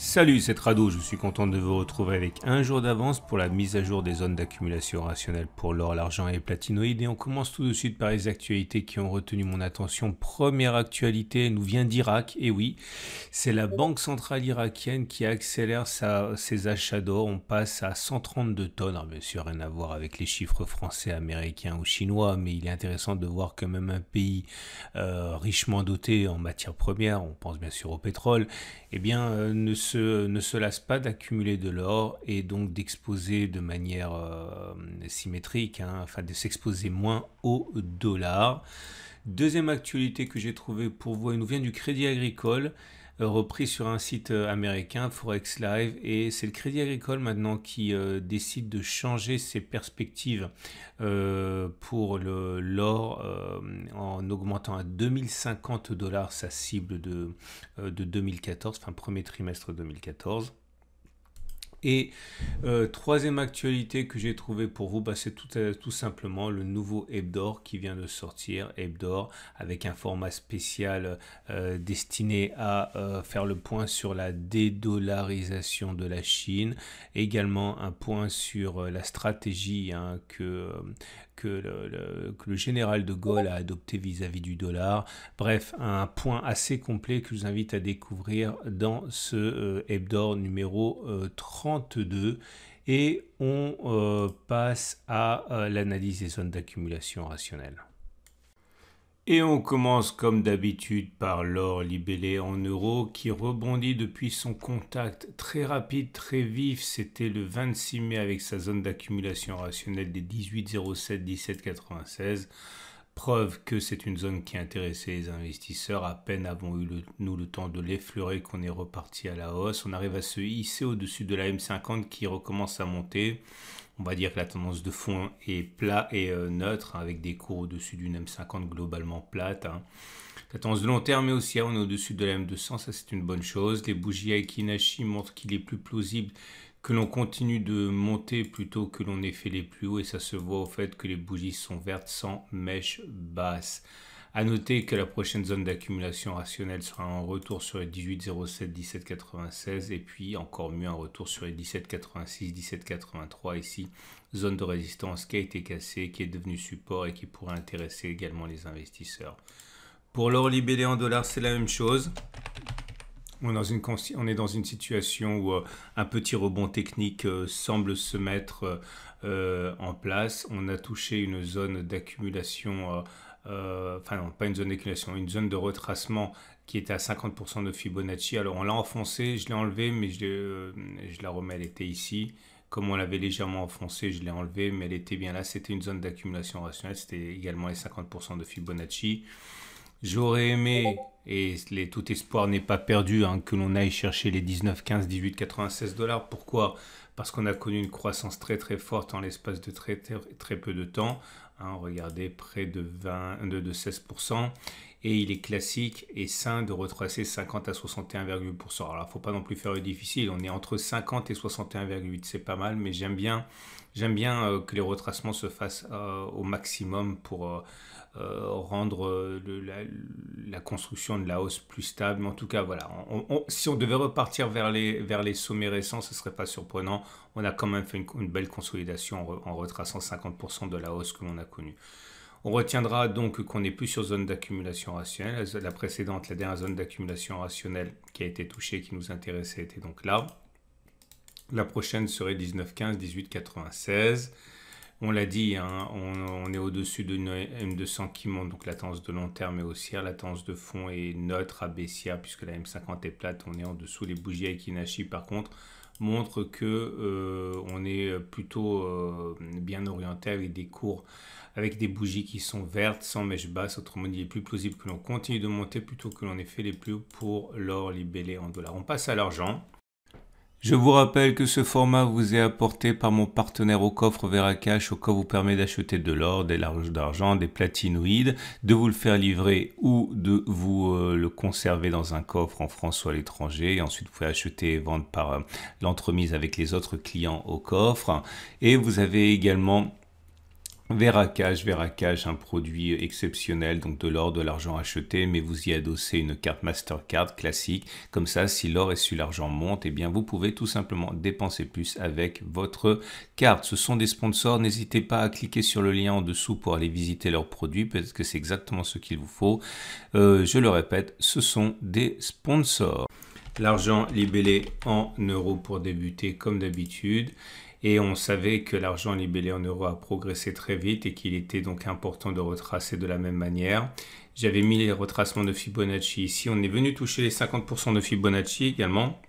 Salut, c'est Trado, je suis content de vous retrouver avec un jour d'avance pour la mise à jour des zones d'accumulation rationnelle pour l'or, l'argent et les platinoïdes. Et on commence tout de suite par les actualités qui ont retenu mon attention. Première actualité nous vient d'Irak, et oui, c'est la Banque centrale irakienne qui accélère ses achats d'or. On passe à 132 tonnes, alors bien sûr rien à voir avec les chiffres français, américains ou chinois, mais il est intéressant de voir que même un pays euh, richement doté en matières premières, on pense bien sûr au pétrole, eh bien euh, ne se ne se lasse pas d'accumuler de l'or et donc d'exposer de manière euh, symétrique, hein, enfin de s'exposer moins au dollar. Deuxième actualité que j'ai trouvée pour vous, elle nous vient du Crédit Agricole, euh, repris sur un site euh, américain, Forex Live, et c'est le Crédit Agricole maintenant qui euh, décide de changer ses perspectives pour l'or en augmentant à 2050 dollars sa cible de, de 2014, enfin premier trimestre 2014. Et euh, troisième actualité que j'ai trouvé pour vous, bah, c'est euh, tout, simplement le nouveau Hebdor qui vient de sortir. Hebdor avec un format spécial euh, destiné à faire le point sur la dédollarisation de la Chine. Également un point sur la stratégie hein, que que le, que le général de Gaulle a adopté vis-à-vis du dollar. Bref, un point assez complet que je vous invite à découvrir dans ce euh, hebdor numéro 32. Euh, Et on euh, passe à l'analyse des zones d'accumulation rationnelle. Et on commence comme d'habitude par l'or libellé en euros qui rebondit depuis son contact très rapide, très vif. C'était le 26 mai avec sa zone d'accumulation rationnelle des 18,07, 17,96. Preuve que c'est une zone qui intéressait les investisseurs. À peine avons eu le, le temps de l'effleurer qu'on est reparti à la hausse. On arrive à se hisser au-dessus de la M50 qui recommence à monter. On va dire que la tendance de fond est plat et euh, neutre, avec des cours au-dessus d'une M50 globalement plate. Hein. La tendance de long terme est aussi on est au-dessus de la M200, ça c'est une bonne chose. Les bougies Aikinashi montrent qu'il est plus plausible que l'on continue de monter plutôt que l'on ait fait les plus hauts, et ça se voit au fait que les bougies sont vertes sans mèche basse. A noter que la prochaine zone d'accumulation rationnelle sera en retour sur les 18,07, 17,96 et puis encore mieux un retour sur les 17,86, 17,83. ici zone de résistance qui a été cassée, qui est devenue support et qui pourrait intéresser également les investisseurs. Pour l'or libellé en dollars, c'est la même chose. On est, dans une, on est dans une situation où euh, un petit rebond technique euh, semble se mettre euh, en place. On a touché une zone d'accumulation euh, enfin non, pas une zone d'accumulation, une zone de retracement qui était à 50% de Fibonacci. Alors on l'a enfoncé, je l'ai enlevé, mais je, euh, je, la remets, elle était ici. Comme on l'avait légèrement enfoncé, je l'ai enlevé, mais elle était bien là. C'était une zone d'accumulation rationnelle, c'était également les 50% de Fibonacci. J'aurais aimé, et tout espoir n'est pas perdu, hein, que l'on aille chercher les 19, 15, 18, 96 dollars. Pourquoi Parce qu'on a connu une croissance très très forte en l'espace de très, très peu de temps. Hein, regardez, près de, 20, de 16% et il est classique et sain de retracer 50 à 61,8%. Alors, il faut pas non plus faire le difficile, on est entre 50 et 61,8, c'est pas mal, mais j'aime bien, j'aime bien euh, que les retracements se fassent euh, au maximum pour euh, rendre la, construction de la hausse plus stable. en tout cas, voilà, si on devait repartir vers les, vers les sommets récents, ce ne serait pas surprenant. On a quand même fait une, belle consolidation en, en retraçant 50% de la hausse que l'on a connue. On retiendra donc qu'on n'est plus sur zone d'accumulation rationnelle. La précédente, la dernière zone d'accumulation rationnelle qui a été touchée, qui nous intéressait, était donc là. La prochaine serait 19,15, 18,96. On l'a dit, hein, on, est au-dessus de M200 qui monte, donc la tendance de long terme est haussière, la tendance de fond est neutre, à puisque la M50 est plate, on est en dessous les bougies à Par contre, montre que euh, on est plutôt euh, bien orienté avec des cours avec des bougies qui sont vertes sans mèche basse. Autrement dit, il est plus plausible que l'on continue de monter plutôt que l'on ait fait les plus hauts pour l'or libellé en dollars. On passe à l'argent. Je vous rappelle que ce format vous est apporté par mon partenaire au coffre Veracash, au coffre vous permet d'acheter de l'or, des larges d'argent, des platinoïdes, de vous le faire livrer ou de vous euh, le conserver dans un coffre en France ou à l'étranger. ensuite, vous pouvez acheter et vendre par euh, l'entremise avec les autres clients au coffre. Et vous avez également Veracage, Veracage, un produit exceptionnel, donc de l'or, de l'argent acheté, mais vous y adossez une carte Mastercard classique. Comme ça, si l'or et si l'argent monte, eh bien vous pouvez tout simplement dépenser plus avec votre carte. Ce sont des sponsors, n'hésitez pas à cliquer sur le lien en dessous pour aller visiter leurs produits, parce que c'est exactement ce qu'il vous faut. Euh, je le répète, ce sont des sponsors. L'argent libellé en euros pour débuter comme d'habitude. Et on savait que l'argent libellé en euros a progressé très vite et qu'il était donc important de retracer de la même manière. J'avais mis les retracements de Fibonacci ici. On est venu toucher les 50% de Fibonacci également.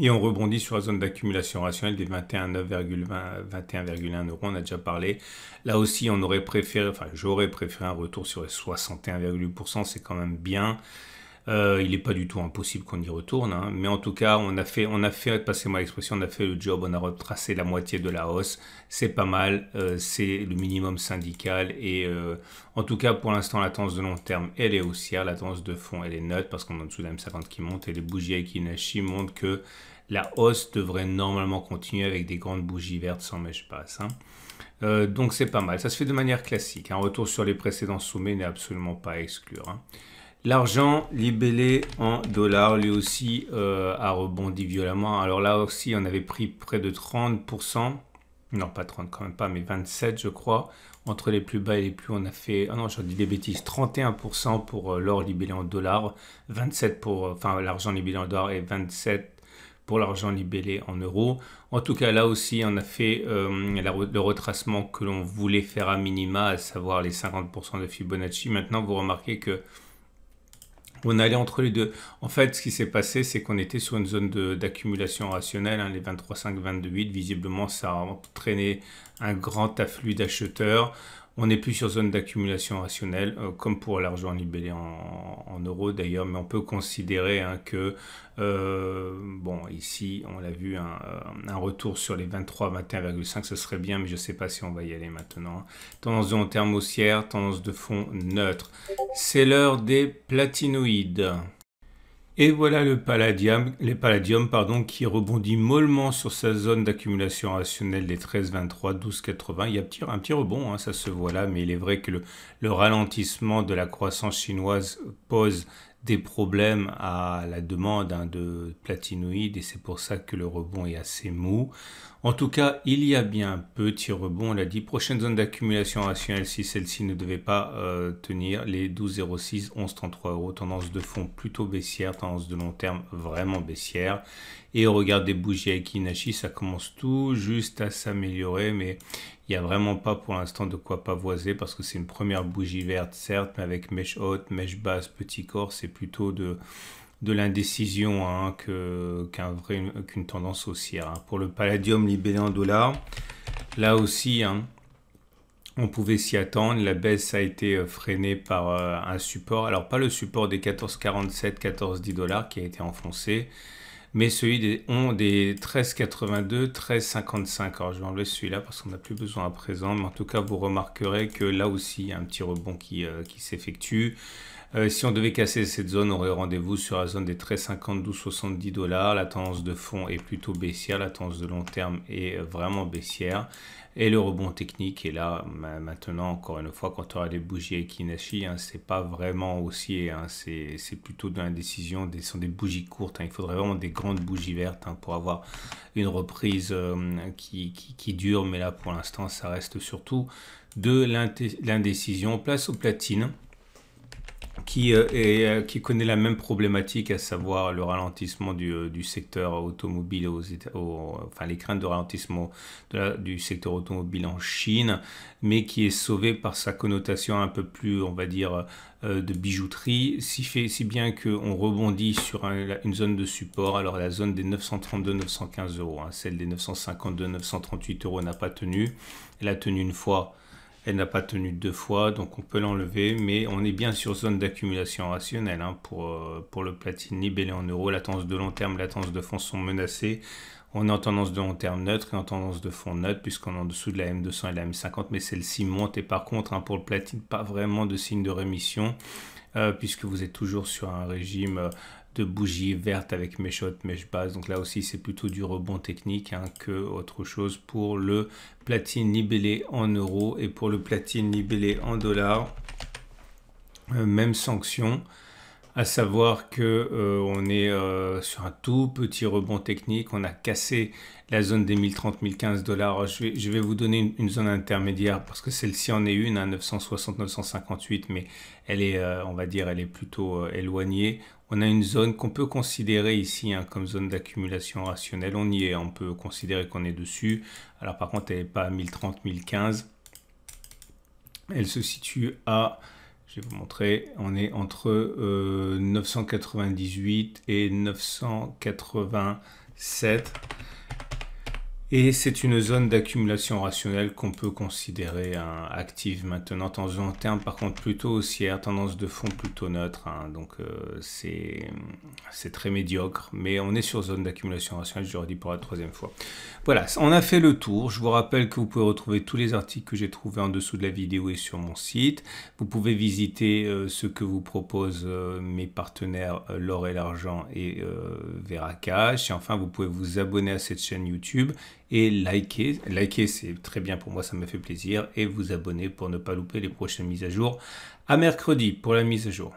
Et on rebondit sur la zone d'accumulation rationnelle des 21,1 euros, on a déjà parlé. Là aussi, on aurait préféré, enfin, j'aurais préféré un retour sur les 61,8%, c'est quand même bien. Euh, il n'est pas du tout impossible qu'on y retourne, hein. mais en tout cas, on a fait, on a fait, passez-moi l'expression, on a fait le job, on a retracé la moitié de la hausse. C'est pas mal, euh, c'est le minimum syndical et euh, en tout cas, pour l'instant, la tendance de long terme, elle est haussière, la tendance de fond, elle est neutre parce qu'on est en dessous de la M50 qui monte et les bougies Aikinashi montrent que la hausse devrait normalement continuer avec des grandes bougies vertes sans mèche passe. Hein. donc c'est pas mal. Ça se fait de manière classique. Un hein. retour sur les précédents sommets n'est absolument pas à exclure. L'argent libellé en dollars, lui aussi, euh, a rebondi violemment. Alors là aussi, on avait pris près de 30%. Non, pas 30 quand même pas, mais 27, je crois. Entre les plus bas et les plus, on a fait... Ah non, j'ai dit des bêtises. 31% pour euh, l'or libellé en dollars. 27 pour... Euh, enfin, l'argent libellé en dollars et 27 pour l'argent libellé en euros. En tout cas, là aussi, on a fait le retracement que l'on voulait faire à minima, à savoir les 50% de Fibonacci. Maintenant, vous remarquez que on allait entre les deux. En fait, ce qui s'est passé, c'est qu'on était sur une zone d'accumulation rationnelle, hein, les 23,5, 22,8. Visiblement, ça a entraîné un grand afflux d'acheteurs. On n'est plus sur zone d'accumulation rationnelle, euh, comme pour l'argent libellé en, euros d'ailleurs, mais on peut considérer hein, que, euh, bon, ici, on l'a vu, un, euh, retour sur les 23, 21,5, ce serait bien, mais je ne sais pas si on va y aller maintenant. Hein. Tendance de long terme haussière, tendance de fond neutre. C'est l'heure des platinoïdes. Et voilà le palladium, les palladium pardon, qui rebondit mollement sur sa zone d'accumulation rationnelle des 13, 23, 12, 80. Il y a un petit, rebond, hein, ça se voit là, mais il est vrai que le ralentissement de la croissance chinoise pose des problèmes à la demande hein, de platinoïdes et c'est pour ça que le rebond est assez mou. En tout cas, il y a bien un petit rebond. On l'a dit, prochaine zone d'accumulation rationnelle si celle-ci ne devait pas euh, tenir les 12,06, 11,33 euros. Tendance de fond plutôt baissière, tendance de long terme vraiment baissière. Et au regard des bougies avec ça commence tout juste à s'améliorer, mais il n'y a vraiment pas pour l'instant de quoi pavoiser parce que c'est une première bougie verte, certes, mais avec mèche haute, mèche basse, petit corps, c'est plutôt de, de l'indécision hein, qu'une tendance haussière. Hein. Pour le palladium libellé en dollars, là aussi, hein, on pouvait s'y attendre. La baisse a été euh, freinée par euh, un support. Alors, pas le support des 14,47, 14,10 dollars qui a été enfoncé, mais celui des, ont des 1382, 1355. Alors je vais enlever celui-là parce qu'on n'a plus besoin à présent, mais en tout cas vous remarquerez que là aussi il y a un petit rebond qui, euh, qui s'effectue. Euh, si on devait casser cette zone, on aurait rendez-vous sur la zone des 13,52-70 dollars. La tendance de fond est plutôt baissière, la tendance de long terme est euh, vraiment baissière. Et le rebond technique est là maintenant, encore une fois, quand on aura des bougies avec hein, c'est pas vraiment haussier, hein. c'est plutôt de l'indécision. Ce sont des bougies courtes. Hein. il faudrait vraiment des grandes bougies vertes hein, pour avoir une reprise euh, qui, qui dure, mais là pour l'instant ça reste surtout de l'indécision. Place aux platines qui, euh, euh, qui connaît la même problématique, à savoir le ralentissement du, euh, du secteur automobile, aux, enfin les craintes de ralentissement du secteur automobile en Chine, mais qui est sauvé par sa connotation un peu plus, on va dire, de bijouterie, si, fait, si bien qu'on rebondit sur une zone de support, alors la zone des 932-915 euros, hein, celle des 952-938 euros n'a pas tenu, elle a tenu une fois elle n'a pas tenu deux fois, donc on peut l'enlever, mais on est bien sur zone d'accumulation rationnelle hein, pour, euh, pour le platine libellé en euros. La tendance de long terme, la tendance de fond sont menacées. On est en tendance de long terme neutre et en tendance de fond neutre, puisqu'on est en dessous de la M200 et la M50, mais celle-ci monte. Et par contre, hein, pour le platine, pas vraiment de signe de rémission. Euh, puisque vous êtes toujours sur un régime euh, de bougie verte avec mèche mais je Donc là aussi, c'est plutôt du rebond technique hein, que autre chose pour le platine libellé en euros et pour le platine libellé en dollars. Euh, même sanction, à savoir que euh, on est euh, sur un tout petit rebond technique, on a cassé la zone des 1030-1015 dollars. Je vais, je vais, vous donner une, zone intermédiaire parce que celle-ci en est une, à hein, 960-958, mais elle est, on va dire, elle est plutôt éloignée. On a une zone qu'on peut considérer ici hein, comme zone d'accumulation rationnelle. On y est, on peut considérer qu'on est dessus. Alors par contre, elle n'est pas à 1030, 1015. Elle se situe à, je vais vous montrer, on est entre 998 euh, et 987. Et c'est une zone d'accumulation rationnelle qu'on peut considérer active maintenant, en long terme par contre plutôt haussière, tendance de fond plutôt neutre, hein. donc euh, c'est très médiocre, mais on est sur zone d'accumulation rationnelle, je le redis pour la troisième fois. Voilà, on a fait le tour, je vous rappelle que vous pouvez retrouver tous les articles que j'ai trouvés en dessous de la vidéo et sur mon site, vous pouvez visiter euh, ce que vous proposent euh, mes partenaires L'Or et l'Argent et Veracash, et enfin vous pouvez vous abonner à cette chaîne YouTube et liker. Liker, c'est très bien pour moi, ça me fait plaisir. Et vous abonner pour ne pas louper les prochaines mises à jour. À mercredi pour la mise à jour.